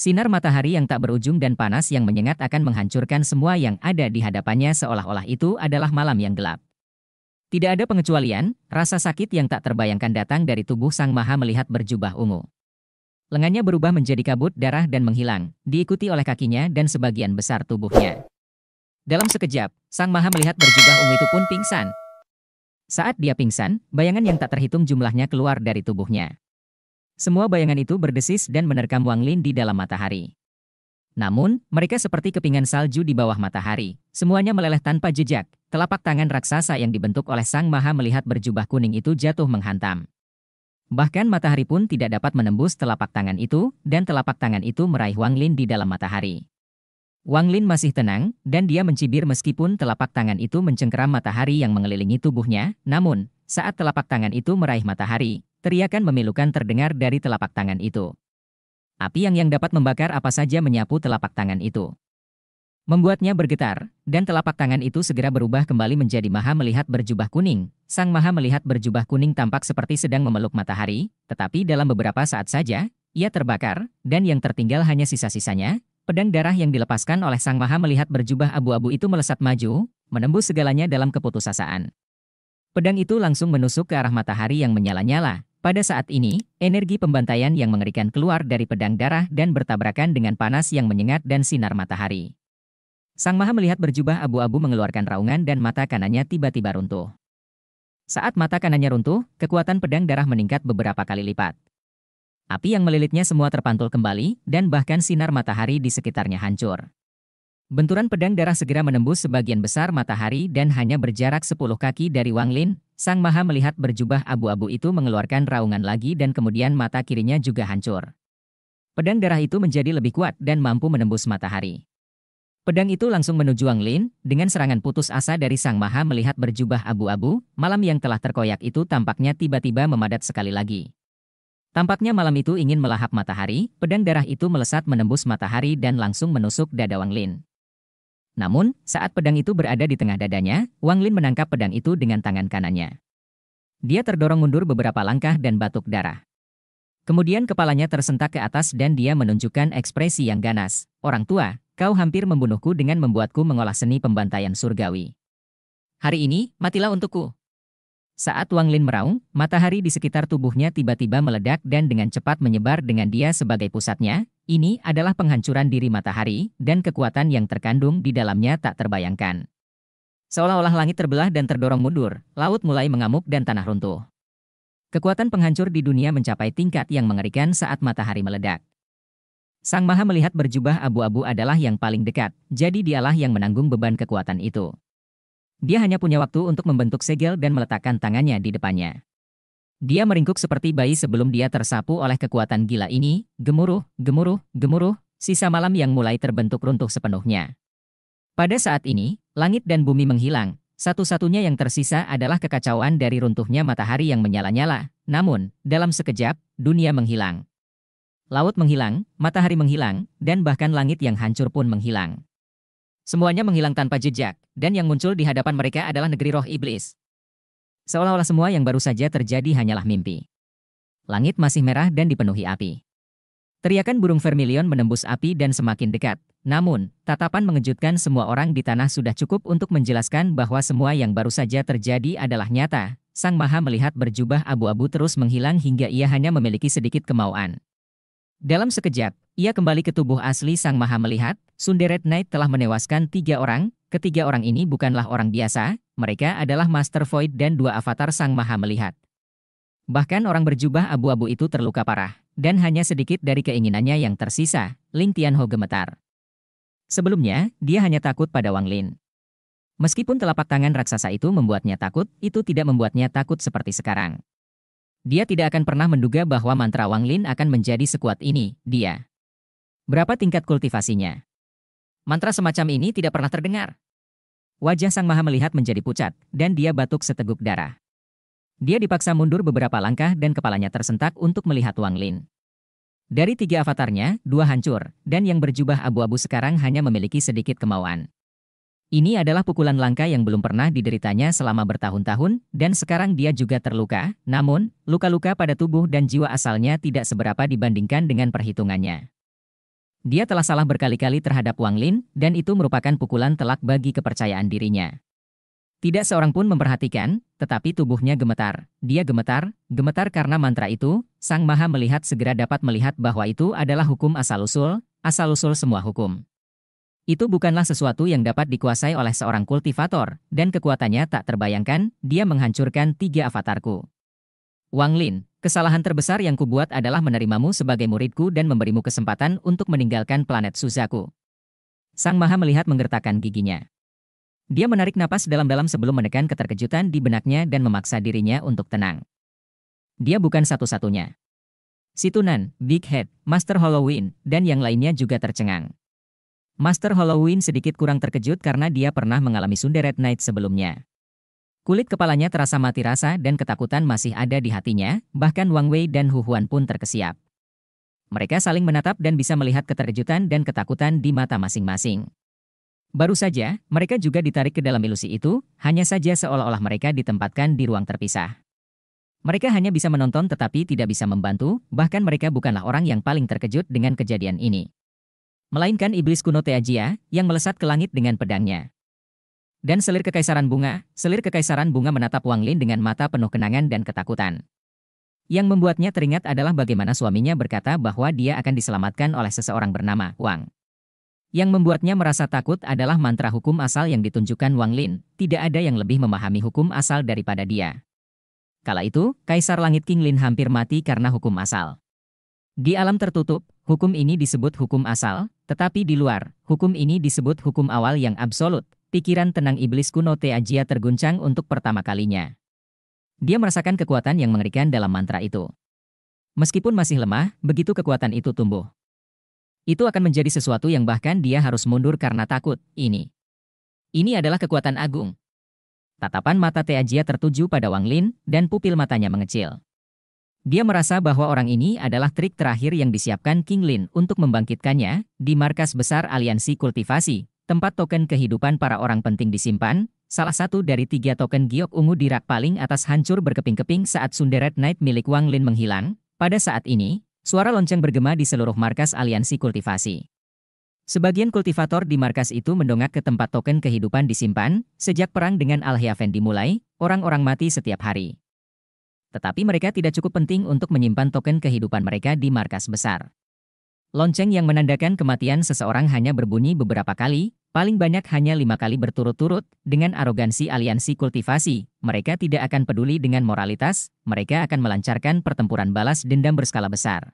Sinar matahari yang tak berujung dan panas yang menyengat akan menghancurkan semua yang ada di hadapannya seolah-olah itu adalah malam yang gelap. Tidak ada pengecualian, rasa sakit yang tak terbayangkan datang dari tubuh Sang Maha melihat berjubah ungu. Lengannya berubah menjadi kabut darah dan menghilang, diikuti oleh kakinya dan sebagian besar tubuhnya. Dalam sekejap, Sang Maha melihat berjubah ungu itu pun pingsan. Saat dia pingsan, bayangan yang tak terhitung jumlahnya keluar dari tubuhnya. Semua bayangan itu berdesis dan menerkam Wang Lin di dalam matahari. Namun, mereka seperti kepingan salju di bawah matahari. Semuanya meleleh tanpa jejak. Telapak tangan raksasa yang dibentuk oleh Sang Maha melihat berjubah kuning itu jatuh menghantam. Bahkan matahari pun tidak dapat menembus telapak tangan itu, dan telapak tangan itu meraih Wang Lin di dalam matahari. Wang Lin masih tenang, dan dia mencibir meskipun telapak tangan itu mencengkeram matahari yang mengelilingi tubuhnya, namun, saat telapak tangan itu meraih matahari, teriakan memilukan terdengar dari telapak tangan itu. Api yang yang dapat membakar apa saja menyapu telapak tangan itu. Membuatnya bergetar, dan telapak tangan itu segera berubah kembali menjadi maha melihat berjubah kuning. Sang maha melihat berjubah kuning tampak seperti sedang memeluk matahari, tetapi dalam beberapa saat saja, ia terbakar, dan yang tertinggal hanya sisa-sisanya. Pedang darah yang dilepaskan oleh sang maha melihat berjubah abu-abu itu melesat maju, menembus segalanya dalam keputusasaan. Pedang itu langsung menusuk ke arah matahari yang menyala-nyala. Pada saat ini, energi pembantaian yang mengerikan keluar dari pedang darah dan bertabrakan dengan panas yang menyengat dan sinar matahari. Sang Maha melihat berjubah abu-abu mengeluarkan raungan dan mata kanannya tiba-tiba runtuh. Saat mata kanannya runtuh, kekuatan pedang darah meningkat beberapa kali lipat. Api yang melilitnya semua terpantul kembali, dan bahkan sinar matahari di sekitarnya hancur. Benturan pedang darah segera menembus sebagian besar matahari dan hanya berjarak sepuluh kaki dari Wang Lin. Sang Maha melihat berjubah abu-abu itu mengeluarkan raungan lagi dan kemudian mata kirinya juga hancur. Pedang darah itu menjadi lebih kuat dan mampu menembus matahari. Pedang itu langsung menuju Wang Lin, dengan serangan putus asa dari Sang Maha melihat berjubah abu-abu, malam yang telah terkoyak itu tampaknya tiba-tiba memadat sekali lagi. Tampaknya malam itu ingin melahap matahari, pedang darah itu melesat menembus matahari dan langsung menusuk dada Wang Lin. Namun, saat pedang itu berada di tengah dadanya, Wang Lin menangkap pedang itu dengan tangan kanannya. Dia terdorong mundur beberapa langkah dan batuk darah. Kemudian kepalanya tersentak ke atas dan dia menunjukkan ekspresi yang ganas. Orang tua, kau hampir membunuhku dengan membuatku mengolah seni pembantaian surgawi. Hari ini, matilah untukku. Saat Wang Lin meraung, matahari di sekitar tubuhnya tiba-tiba meledak dan dengan cepat menyebar dengan dia sebagai pusatnya, ini adalah penghancuran diri matahari, dan kekuatan yang terkandung di dalamnya tak terbayangkan. Seolah-olah langit terbelah dan terdorong mundur, laut mulai mengamuk dan tanah runtuh. Kekuatan penghancur di dunia mencapai tingkat yang mengerikan saat matahari meledak. Sang Maha melihat berjubah abu-abu adalah yang paling dekat, jadi dialah yang menanggung beban kekuatan itu. Dia hanya punya waktu untuk membentuk segel dan meletakkan tangannya di depannya. Dia meringkuk seperti bayi sebelum dia tersapu oleh kekuatan gila ini, gemuruh, gemuruh, gemuruh, sisa malam yang mulai terbentuk runtuh sepenuhnya. Pada saat ini, langit dan bumi menghilang, satu-satunya yang tersisa adalah kekacauan dari runtuhnya matahari yang menyala-nyala, namun, dalam sekejap, dunia menghilang. Laut menghilang, matahari menghilang, dan bahkan langit yang hancur pun menghilang. Semuanya menghilang tanpa jejak, dan yang muncul di hadapan mereka adalah negeri roh iblis, Seolah-olah semua yang baru saja terjadi hanyalah mimpi. Langit masih merah dan dipenuhi api. Teriakan burung vermilion menembus api dan semakin dekat. Namun, tatapan mengejutkan semua orang di tanah sudah cukup untuk menjelaskan bahwa semua yang baru saja terjadi adalah nyata. Sang Maha melihat berjubah abu-abu terus menghilang hingga ia hanya memiliki sedikit kemauan. Dalam sekejap, ia kembali ke tubuh asli Sang Maha melihat, Sunderet Knight telah menewaskan tiga orang, ketiga orang ini bukanlah orang biasa, mereka adalah Master Void dan dua avatar Sang Maha melihat. Bahkan orang berjubah abu-abu itu terluka parah, dan hanya sedikit dari keinginannya yang tersisa, Lin Tianho gemetar. Sebelumnya, dia hanya takut pada Wang Lin. Meskipun telapak tangan raksasa itu membuatnya takut, itu tidak membuatnya takut seperti sekarang. Dia tidak akan pernah menduga bahwa mantra Wang Lin akan menjadi sekuat ini, dia. Berapa tingkat kultivasinya? Mantra semacam ini tidak pernah terdengar. Wajah Sang Maha melihat menjadi pucat, dan dia batuk seteguk darah. Dia dipaksa mundur beberapa langkah dan kepalanya tersentak untuk melihat Wang Lin. Dari tiga avatarnya, dua hancur, dan yang berjubah abu-abu sekarang hanya memiliki sedikit kemauan. Ini adalah pukulan langka yang belum pernah dideritanya selama bertahun-tahun, dan sekarang dia juga terluka, namun, luka-luka pada tubuh dan jiwa asalnya tidak seberapa dibandingkan dengan perhitungannya. Dia telah salah berkali-kali terhadap Wang Lin, dan itu merupakan pukulan telak bagi kepercayaan dirinya. Tidak seorang pun memperhatikan, tetapi tubuhnya gemetar. Dia gemetar, gemetar karena mantra itu, Sang Maha melihat segera dapat melihat bahwa itu adalah hukum asal-usul, asal-usul semua hukum. Itu bukanlah sesuatu yang dapat dikuasai oleh seorang kultivator, dan kekuatannya tak terbayangkan, dia menghancurkan tiga avatarku. Wang Lin, Kesalahan terbesar yang kubuat adalah menerimamu sebagai muridku dan memberimu kesempatan untuk meninggalkan planet Suzaku. Sang Maha melihat menggertakkan giginya. Dia menarik napas dalam-dalam sebelum menekan keterkejutan di benaknya dan memaksa dirinya untuk tenang. Dia bukan satu-satunya. Situnan, Big Head, Master Halloween, dan yang lainnya juga tercengang. Master Halloween sedikit kurang terkejut karena dia pernah mengalami Sunderet Night sebelumnya. Kulit kepalanya terasa mati rasa dan ketakutan masih ada di hatinya, bahkan Wang Wei dan Hu Huan pun terkesiap. Mereka saling menatap dan bisa melihat keterkejutan dan ketakutan di mata masing-masing. Baru saja, mereka juga ditarik ke dalam ilusi itu, hanya saja seolah-olah mereka ditempatkan di ruang terpisah. Mereka hanya bisa menonton tetapi tidak bisa membantu, bahkan mereka bukanlah orang yang paling terkejut dengan kejadian ini. Melainkan iblis kuno Teajia, yang melesat ke langit dengan pedangnya. Dan selir kekaisaran bunga, selir kekaisaran bunga menatap Wang Lin dengan mata penuh kenangan dan ketakutan. Yang membuatnya teringat adalah bagaimana suaminya berkata bahwa dia akan diselamatkan oleh seseorang bernama Wang. Yang membuatnya merasa takut adalah mantra hukum asal yang ditunjukkan Wang Lin, tidak ada yang lebih memahami hukum asal daripada dia. Kala itu, Kaisar Langit King Lin hampir mati karena hukum asal. Di alam tertutup, hukum ini disebut hukum asal, tetapi di luar, hukum ini disebut hukum awal yang absolut, pikiran tenang iblis kuno Teajia terguncang untuk pertama kalinya. Dia merasakan kekuatan yang mengerikan dalam mantra itu. Meskipun masih lemah, begitu kekuatan itu tumbuh. Itu akan menjadi sesuatu yang bahkan dia harus mundur karena takut, ini. Ini adalah kekuatan agung. Tatapan mata Teajia tertuju pada Wang Lin, dan pupil matanya mengecil. Dia merasa bahwa orang ini adalah trik terakhir yang disiapkan King Lin untuk membangkitkannya di markas besar aliansi kultivasi tempat token kehidupan para orang penting disimpan, salah satu dari tiga token giok ungu di rak paling atas hancur berkeping-keping saat Sunderet Knight milik Wang Lin menghilang, pada saat ini, suara lonceng bergema di seluruh markas aliansi kultivasi. Sebagian kultivator di markas itu mendongak ke tempat token kehidupan disimpan, sejak perang dengan al dimulai, orang-orang mati setiap hari. Tetapi mereka tidak cukup penting untuk menyimpan token kehidupan mereka di markas besar. Lonceng yang menandakan kematian seseorang hanya berbunyi beberapa kali, Paling banyak hanya lima kali berturut-turut, dengan arogansi aliansi kultivasi, mereka tidak akan peduli dengan moralitas, mereka akan melancarkan pertempuran balas dendam berskala besar.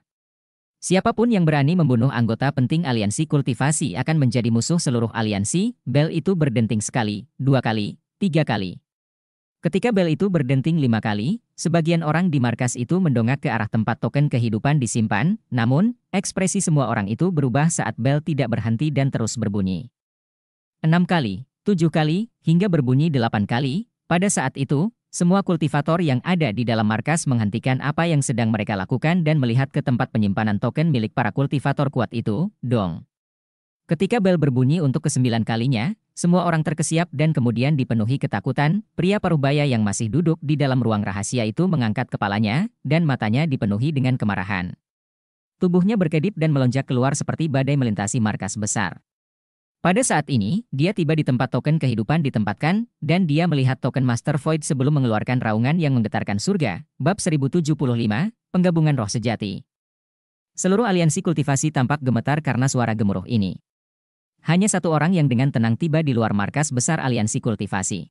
Siapapun yang berani membunuh anggota penting aliansi kultivasi akan menjadi musuh seluruh aliansi, bel itu berdenting sekali, dua kali, tiga kali. Ketika bel itu berdenting lima kali, sebagian orang di markas itu mendongak ke arah tempat token kehidupan disimpan, namun, ekspresi semua orang itu berubah saat bel tidak berhenti dan terus berbunyi. 6 kali, tujuh kali, hingga berbunyi delapan kali. Pada saat itu, semua kultivator yang ada di dalam markas menghentikan apa yang sedang mereka lakukan dan melihat ke tempat penyimpanan token milik para kultivator kuat itu, dong. Ketika bel berbunyi untuk kesembilan kalinya, semua orang terkesiap dan kemudian dipenuhi ketakutan, pria parubaya yang masih duduk di dalam ruang rahasia itu mengangkat kepalanya, dan matanya dipenuhi dengan kemarahan. Tubuhnya berkedip dan melonjak keluar seperti badai melintasi markas besar. Pada saat ini, dia tiba di tempat token kehidupan ditempatkan, dan dia melihat token Master Void sebelum mengeluarkan raungan yang menggetarkan surga, bab 1075, penggabungan roh sejati. Seluruh aliansi kultivasi tampak gemetar karena suara gemuruh ini. Hanya satu orang yang dengan tenang tiba di luar markas besar aliansi kultivasi.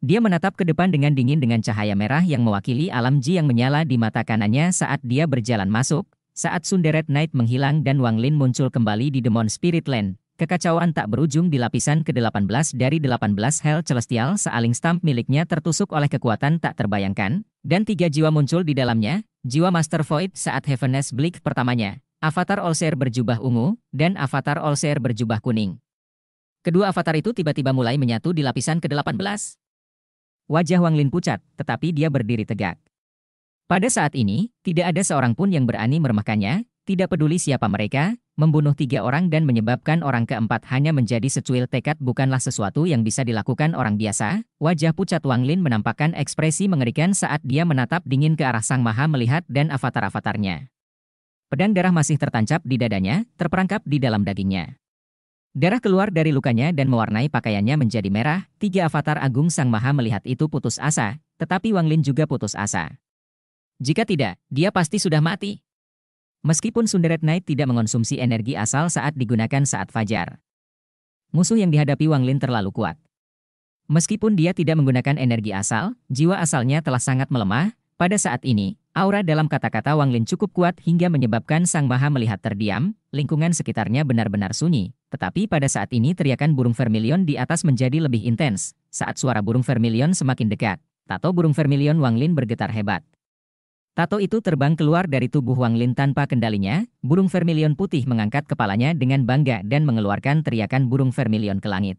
Dia menatap ke depan dengan dingin dengan cahaya merah yang mewakili alam Ji yang menyala di mata kanannya saat dia berjalan masuk, saat Sunderet Knight menghilang dan Wang Lin muncul kembali di Demon Spirit Land, Kekacauan tak berujung di lapisan ke-18 dari 18 Hell Celestial sealing stamp miliknya tertusuk oleh kekuatan tak terbayangkan, dan tiga jiwa muncul di dalamnya, jiwa Master Void saat Heaveness Bleak pertamanya, Avatar Olser berjubah ungu, dan Avatar Olser berjubah kuning. Kedua avatar itu tiba-tiba mulai menyatu di lapisan ke-18. Wajah Wang Lin pucat, tetapi dia berdiri tegak. Pada saat ini, tidak ada seorang pun yang berani meremahkannya, tidak peduli siapa mereka, membunuh tiga orang dan menyebabkan orang keempat hanya menjadi secuil tekad bukanlah sesuatu yang bisa dilakukan orang biasa. Wajah pucat Wang Lin menampakkan ekspresi mengerikan saat dia menatap dingin ke arah Sang Maha melihat dan avatar-avatarnya. Pedang darah masih tertancap di dadanya, terperangkap di dalam dagingnya. Darah keluar dari lukanya dan mewarnai pakaiannya menjadi merah, tiga avatar agung Sang Maha melihat itu putus asa, tetapi Wang Lin juga putus asa. Jika tidak, dia pasti sudah mati. Meskipun Sunderet Knight tidak mengonsumsi energi asal saat digunakan saat fajar. Musuh yang dihadapi Wang Lin terlalu kuat. Meskipun dia tidak menggunakan energi asal, jiwa asalnya telah sangat melemah, pada saat ini, aura dalam kata-kata Wang Lin cukup kuat hingga menyebabkan Sang Maha melihat terdiam, lingkungan sekitarnya benar-benar sunyi. Tetapi pada saat ini teriakan burung vermilion di atas menjadi lebih intens, saat suara burung vermilion semakin dekat. Tato burung vermilion Wang Lin bergetar hebat. Tato itu terbang keluar dari tubuh Wang Lin tanpa kendalinya, burung vermilion putih mengangkat kepalanya dengan bangga dan mengeluarkan teriakan burung vermilion ke langit.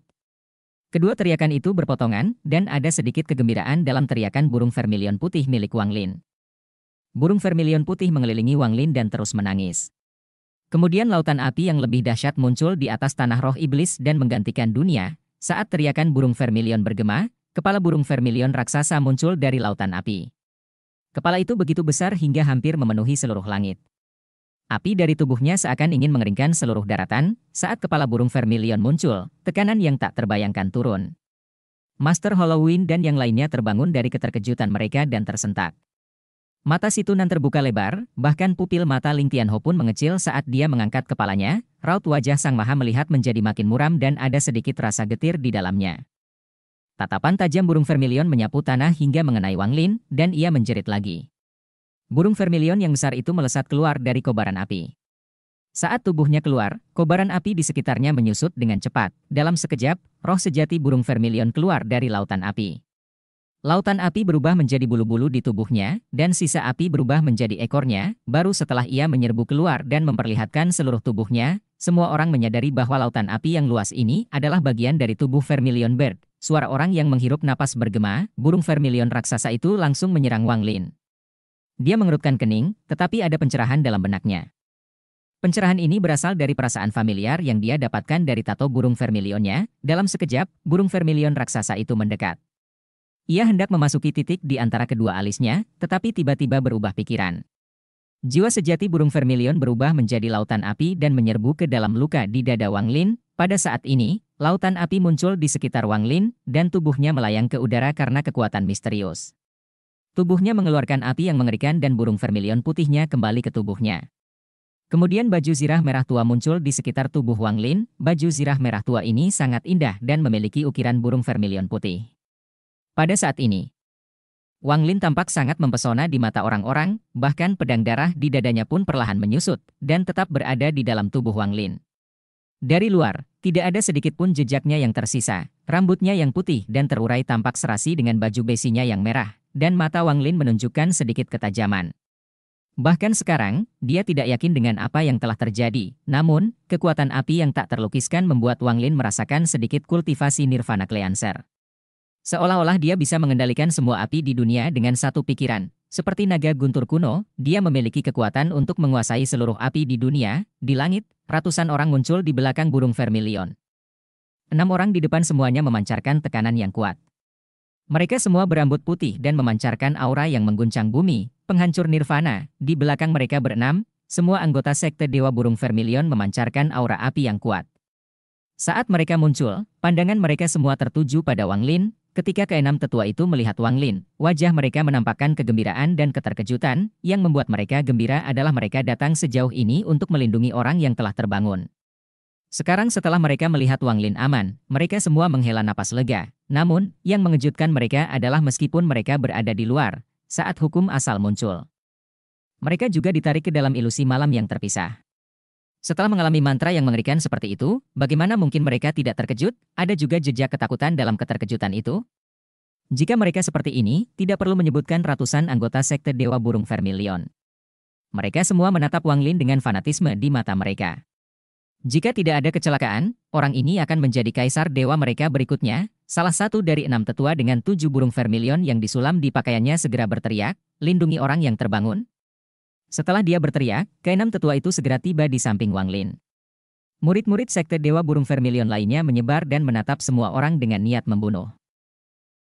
Kedua teriakan itu berpotongan, dan ada sedikit kegembiraan dalam teriakan burung vermilion putih milik Wang Lin. Burung vermilion putih mengelilingi Wang Lin dan terus menangis. Kemudian lautan api yang lebih dahsyat muncul di atas tanah roh iblis dan menggantikan dunia, saat teriakan burung vermilion bergema, kepala burung vermilion raksasa muncul dari lautan api. Kepala itu begitu besar hingga hampir memenuhi seluruh langit. Api dari tubuhnya seakan ingin mengeringkan seluruh daratan, saat kepala burung vermilion muncul, tekanan yang tak terbayangkan turun. Master Halloween dan yang lainnya terbangun dari keterkejutan mereka dan tersentak. Mata Situnan terbuka lebar, bahkan pupil mata Ling Tianho pun mengecil saat dia mengangkat kepalanya, raut wajah Sang Maha melihat menjadi makin muram dan ada sedikit rasa getir di dalamnya. Tatapan tajam burung vermilion menyapu tanah hingga mengenai Wang Lin, dan ia menjerit lagi. Burung vermilion yang besar itu melesat keluar dari kobaran api. Saat tubuhnya keluar, kobaran api di sekitarnya menyusut dengan cepat. Dalam sekejap, roh sejati burung vermilion keluar dari lautan api. Lautan api berubah menjadi bulu-bulu di tubuhnya, dan sisa api berubah menjadi ekornya, baru setelah ia menyerbu keluar dan memperlihatkan seluruh tubuhnya, semua orang menyadari bahwa lautan api yang luas ini adalah bagian dari tubuh vermilion bird, Suara orang yang menghirup napas bergema, burung vermilion raksasa itu langsung menyerang Wang Lin. Dia mengerutkan kening, tetapi ada pencerahan dalam benaknya. Pencerahan ini berasal dari perasaan familiar yang dia dapatkan dari tato burung vermilionnya. Dalam sekejap, burung vermilion raksasa itu mendekat. Ia hendak memasuki titik di antara kedua alisnya, tetapi tiba-tiba berubah pikiran. Jiwa sejati burung vermilion berubah menjadi lautan api dan menyerbu ke dalam luka di dada Wang Lin. Pada saat ini, Lautan api muncul di sekitar Wang Lin, dan tubuhnya melayang ke udara karena kekuatan misterius. Tubuhnya mengeluarkan api yang mengerikan dan burung vermilion putihnya kembali ke tubuhnya. Kemudian baju zirah merah tua muncul di sekitar tubuh Wang Lin, baju zirah merah tua ini sangat indah dan memiliki ukiran burung vermilion putih. Pada saat ini, Wang Lin tampak sangat mempesona di mata orang-orang, bahkan pedang darah di dadanya pun perlahan menyusut, dan tetap berada di dalam tubuh Wang Lin. Dari luar, tidak ada sedikit pun jejaknya yang tersisa. Rambutnya yang putih dan terurai tampak serasi dengan baju besinya yang merah, dan mata Wang Lin menunjukkan sedikit ketajaman. Bahkan sekarang, dia tidak yakin dengan apa yang telah terjadi. Namun, kekuatan api yang tak terlukiskan membuat Wang Lin merasakan sedikit kultivasi Nirvana Cleanser. Seolah-olah dia bisa mengendalikan semua api di dunia dengan satu pikiran, seperti naga guntur kuno, dia memiliki kekuatan untuk menguasai seluruh api di dunia, di langit, ratusan orang muncul di belakang burung vermilion. Enam orang di depan semuanya memancarkan tekanan yang kuat. Mereka semua berambut putih dan memancarkan aura yang mengguncang bumi, penghancur nirvana, di belakang mereka berenam, semua anggota sekte Dewa Burung Vermilion memancarkan aura api yang kuat. Saat mereka muncul, pandangan mereka semua tertuju pada Wang Lin, Ketika keenam tetua itu melihat Wang Lin, wajah mereka menampakkan kegembiraan dan keterkejutan, yang membuat mereka gembira adalah mereka datang sejauh ini untuk melindungi orang yang telah terbangun. Sekarang setelah mereka melihat Wang Lin aman, mereka semua menghela napas lega. Namun, yang mengejutkan mereka adalah meskipun mereka berada di luar, saat hukum asal muncul. Mereka juga ditarik ke dalam ilusi malam yang terpisah. Setelah mengalami mantra yang mengerikan seperti itu, bagaimana mungkin mereka tidak terkejut? Ada juga jejak ketakutan dalam keterkejutan itu. Jika mereka seperti ini, tidak perlu menyebutkan ratusan anggota sekte Dewa Burung Vermilion. Mereka semua menatap Wang Lin dengan fanatisme di mata mereka. Jika tidak ada kecelakaan, orang ini akan menjadi kaisar dewa mereka berikutnya, salah satu dari enam tetua dengan tujuh burung vermilion yang disulam di pakaiannya segera berteriak, lindungi orang yang terbangun, setelah dia berteriak, keenam tetua itu segera tiba di samping Wang Lin. Murid-murid sekte Dewa Burung Vermilion lainnya menyebar dan menatap semua orang dengan niat membunuh.